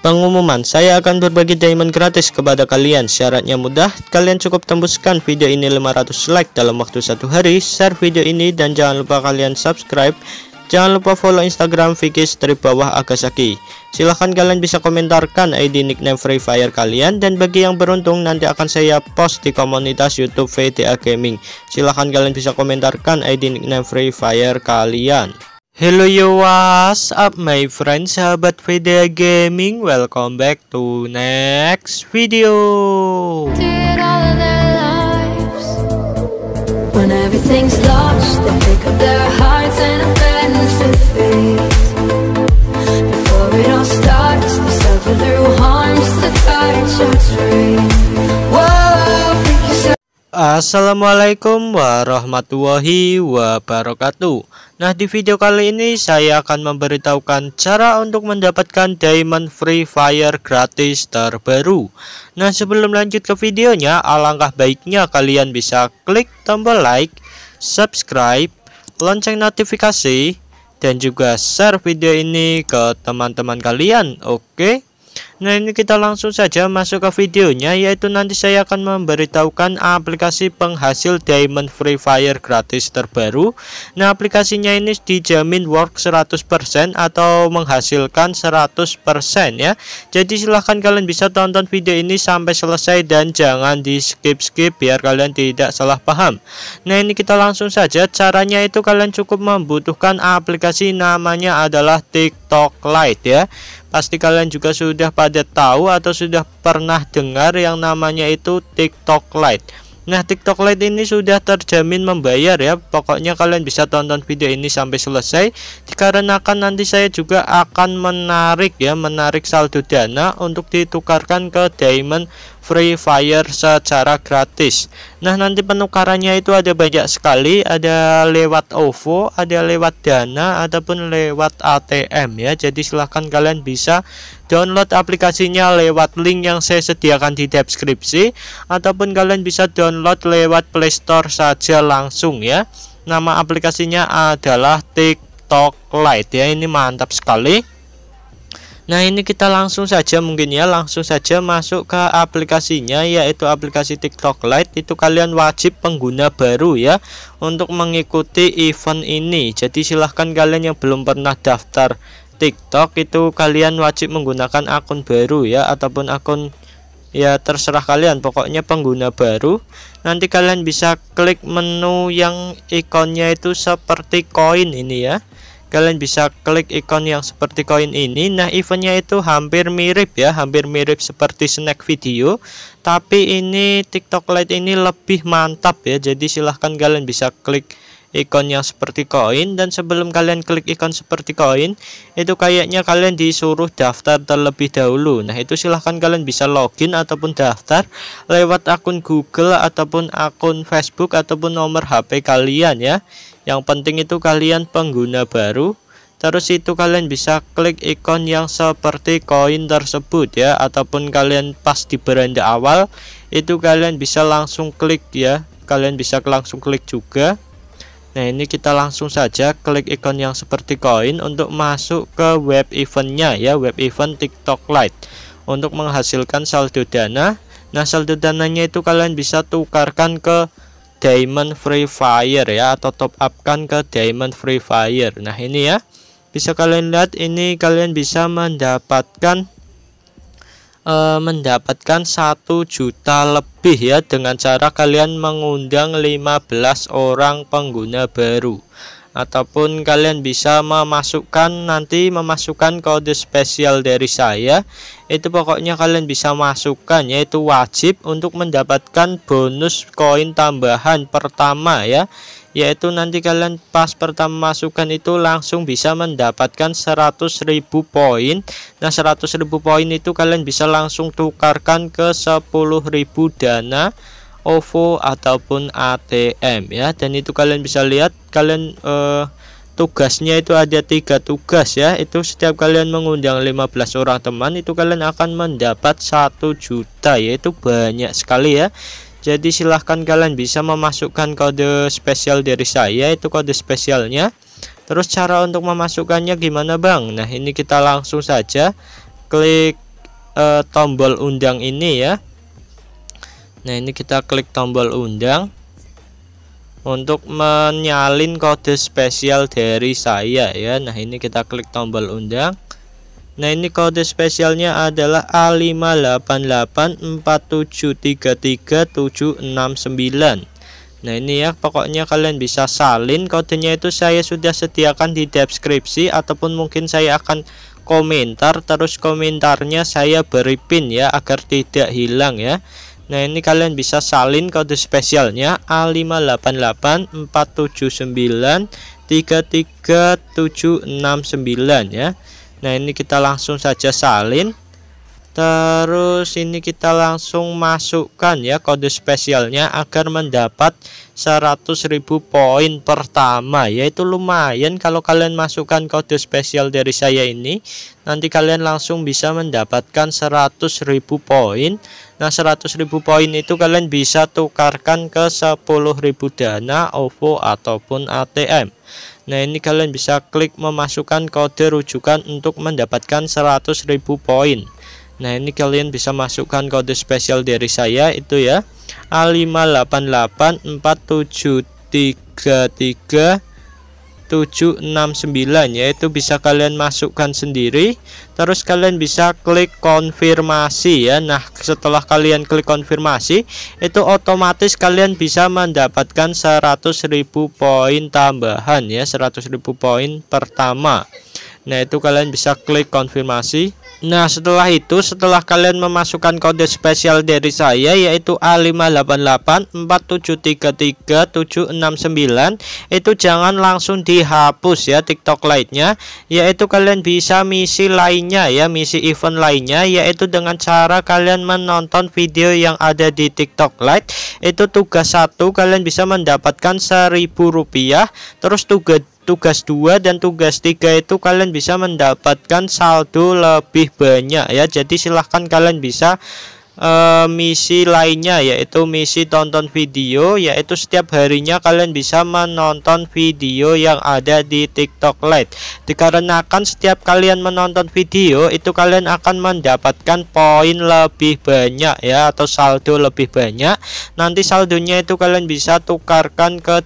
Pengumuman, saya akan berbagi diamond gratis kepada kalian. Syaratnya mudah, kalian cukup tembuskan video ini 500 like dalam waktu satu hari, share video ini dan jangan lupa kalian subscribe. Jangan lupa follow Instagram Vicky strip bawah Akasaki. Silahkan kalian bisa komentarkan ID nickname Free Fire kalian dan bagi yang beruntung nanti akan saya post di komunitas YouTube VTA Gaming. Silahkan kalian bisa komentarkan ID nickname Free Fire kalian. Hello you was up my friends sahabat video gaming welcome back to next video Assalamualaikum warahmatullahi wabarakatuh Nah di video kali ini saya akan memberitahukan cara untuk mendapatkan diamond free fire gratis terbaru Nah sebelum lanjut ke videonya alangkah baiknya kalian bisa klik tombol like, subscribe, lonceng notifikasi dan juga share video ini ke teman-teman kalian oke okay? Nah ini kita langsung saja masuk ke videonya yaitu nanti saya akan memberitahukan aplikasi penghasil diamond free fire gratis terbaru Nah aplikasinya ini dijamin work 100% atau menghasilkan 100% ya Jadi silahkan kalian bisa tonton video ini sampai selesai dan jangan di skip-skip biar kalian tidak salah paham Nah ini kita langsung saja caranya itu kalian cukup membutuhkan aplikasi namanya adalah TikTok Lite ya Pasti kalian juga sudah pada pada tahu atau sudah pernah dengar yang namanya itu TikTok Lite. Nah, TikTok Lite ini sudah terjamin membayar ya. Pokoknya kalian bisa tonton video ini sampai selesai dikarenakan nanti saya juga akan menarik ya, menarik saldo dana untuk ditukarkan ke Diamond Free Fire secara gratis. Nah, nanti penukarannya itu ada banyak sekali, ada lewat OVO, ada lewat Dana ataupun lewat ATM ya. Jadi silahkan kalian bisa download aplikasinya lewat link yang saya sediakan di deskripsi ataupun kalian bisa download lewat Play Store saja langsung ya. Nama aplikasinya adalah TikTok Lite ya. Ini mantap sekali. Nah ini kita langsung saja mungkin ya langsung saja masuk ke aplikasinya yaitu aplikasi TikTok Lite itu kalian wajib pengguna baru ya untuk mengikuti event ini jadi silahkan kalian yang belum pernah daftar TikTok itu kalian wajib menggunakan akun baru ya ataupun akun ya terserah kalian pokoknya pengguna baru nanti kalian bisa klik menu yang ikonnya itu seperti koin ini ya kalian bisa klik ikon yang seperti koin ini nah eventnya itu hampir mirip ya hampir mirip seperti snack video tapi ini tiktok lite ini lebih mantap ya jadi silahkan kalian bisa klik ikon yang seperti koin dan sebelum kalian klik ikon seperti koin itu kayaknya kalian disuruh daftar terlebih dahulu nah itu silahkan kalian bisa login ataupun daftar lewat akun Google ataupun akun Facebook ataupun nomor HP kalian ya yang penting itu kalian pengguna baru terus itu kalian bisa klik ikon yang seperti koin tersebut ya ataupun kalian pas di beranda awal itu kalian bisa langsung klik ya kalian bisa langsung klik juga Nah ini kita langsung saja klik ikon yang seperti koin untuk masuk ke web eventnya ya web event TikTok Lite untuk menghasilkan saldo dana. Nah saldo dananya itu kalian bisa tukarkan ke Diamond Free Fire ya atau top up kan ke Diamond Free Fire. Nah ini ya bisa kalian lihat ini kalian bisa mendapatkan e, mendapatkan 1 juta lebih ya dengan cara kalian mengundang 15 orang pengguna baru ataupun kalian bisa memasukkan nanti memasukkan kode spesial dari saya itu pokoknya kalian bisa masukkan yaitu wajib untuk mendapatkan bonus koin tambahan pertama ya yaitu nanti kalian pas pertama masukkan itu langsung bisa mendapatkan 100.000 poin nah 100.000 poin itu kalian bisa langsung tukarkan ke 10.000 dana OVO ataupun ATM ya dan itu kalian bisa lihat kalian eh, tugasnya itu ada tiga tugas ya itu setiap kalian mengundang 15 orang teman itu kalian akan mendapat satu juta yaitu banyak sekali ya jadi silahkan kalian bisa memasukkan kode spesial dari saya itu kode spesialnya terus cara untuk memasukkannya gimana Bang Nah ini kita langsung saja klik e, tombol undang ini ya Nah ini kita klik tombol undang untuk menyalin kode spesial dari saya ya Nah ini kita klik tombol undang Nah ini kode spesialnya adalah A5884733769 Nah ini ya pokoknya kalian bisa salin kodenya itu saya sudah sediakan di deskripsi ataupun mungkin saya akan komentar terus komentarnya saya beri pin ya agar tidak hilang ya Nah ini kalian bisa salin kode spesialnya A588479 ya nah ini kita langsung saja salin terus ini kita langsung masukkan ya kode spesialnya agar mendapat 100.000 poin pertama yaitu lumayan kalau kalian masukkan kode spesial dari saya ini nanti kalian langsung bisa mendapatkan 100.000 poin nah 100.000 poin itu kalian bisa tukarkan ke 10.000 dana OVO ataupun ATM Nah ini kalian bisa klik memasukkan kode rujukan untuk mendapatkan 100.000 poin Nah ini kalian bisa masukkan kode spesial dari saya itu ya A58847333 769 yaitu bisa kalian masukkan sendiri terus kalian bisa klik konfirmasi ya nah setelah kalian klik konfirmasi itu otomatis kalian bisa mendapatkan 100.000 poin tambahan ya 100.000 poin pertama nah itu kalian bisa klik konfirmasi Nah setelah itu setelah kalian memasukkan kode spesial dari saya yaitu A5884733769 itu jangan langsung dihapus ya TikTok Lite-nya yaitu kalian bisa misi lainnya ya misi event lainnya yaitu dengan cara kalian menonton video yang ada di TikTok Lite itu tugas satu kalian bisa mendapatkan seribu rupiah terus tugas tugas 2 dan tugas 3 itu kalian bisa mendapatkan saldo lebih banyak ya jadi silahkan kalian bisa uh, misi lainnya yaitu misi tonton video yaitu setiap harinya kalian bisa menonton video yang ada di TikTok Lite dikarenakan setiap kalian menonton video itu kalian akan mendapatkan poin lebih banyak ya atau saldo lebih banyak nanti saldonya itu kalian bisa tukarkan ke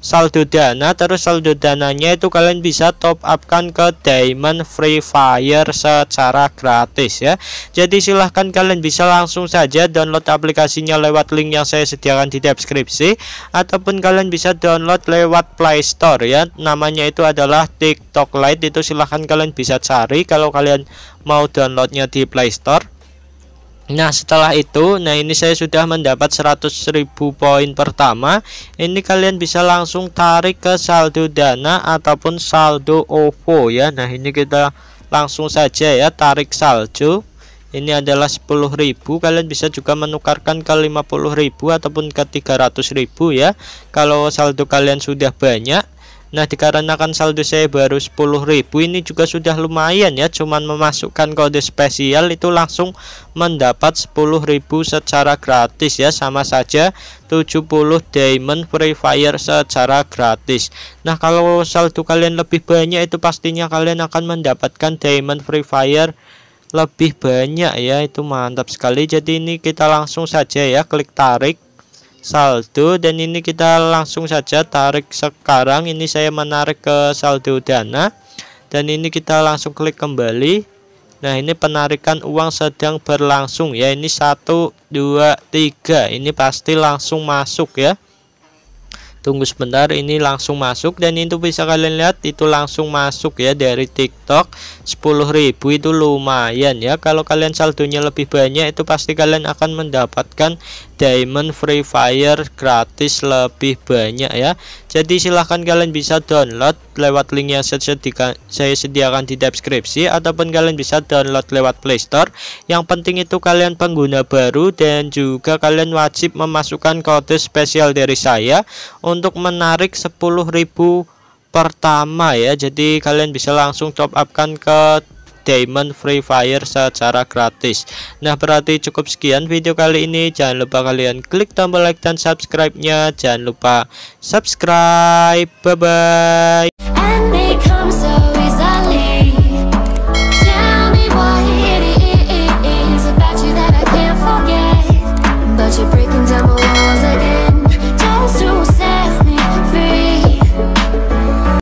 saldo dana terus saldo dananya itu kalian bisa top up kan ke diamond free fire secara gratis ya jadi silahkan kalian bisa langsung saja download aplikasinya lewat link yang saya sediakan di deskripsi ataupun kalian bisa download lewat playstore ya namanya itu adalah tiktok lite itu silahkan kalian bisa cari kalau kalian mau downloadnya di Play Store. Nah setelah itu nah ini saya sudah mendapat 100.000 poin pertama ini kalian bisa langsung tarik ke saldo dana ataupun saldo OVO ya Nah ini kita langsung saja ya tarik saldo ini adalah 10.000 kalian bisa juga menukarkan ke 50.000 ataupun ke 300.000 ya kalau saldo kalian sudah banyak Nah dikarenakan saldo saya baru 10.000 ini juga sudah lumayan ya cuman memasukkan kode spesial itu langsung mendapat 10.000 secara gratis ya sama saja 70 diamond free fire secara gratis Nah kalau saldo kalian lebih banyak itu pastinya kalian akan mendapatkan diamond free fire lebih banyak ya itu mantap sekali jadi ini kita langsung saja ya klik tarik saldo dan ini kita langsung saja tarik sekarang ini saya menarik ke saldo dana dan ini kita langsung klik kembali nah ini penarikan uang sedang berlangsung ya ini 1 2 3 ini pasti langsung masuk ya tunggu sebentar ini langsung masuk dan itu bisa kalian lihat itu langsung masuk ya dari TikTok 10.000 itu lumayan ya kalau kalian saldonya lebih banyak itu pasti kalian akan mendapatkan diamond free fire gratis lebih banyak ya jadi silahkan kalian bisa download lewat link yang saya sediakan di deskripsi ataupun kalian bisa download lewat playstore yang penting itu kalian pengguna baru dan juga kalian wajib memasukkan kode spesial dari saya untuk menarik 10.000 pertama ya jadi kalian bisa langsung top upkan ke Diamond Free Fire secara gratis. Nah, berarti cukup sekian video kali ini. Jangan lupa kalian klik tombol like dan subscribe-nya. Jangan lupa subscribe. Bye bye.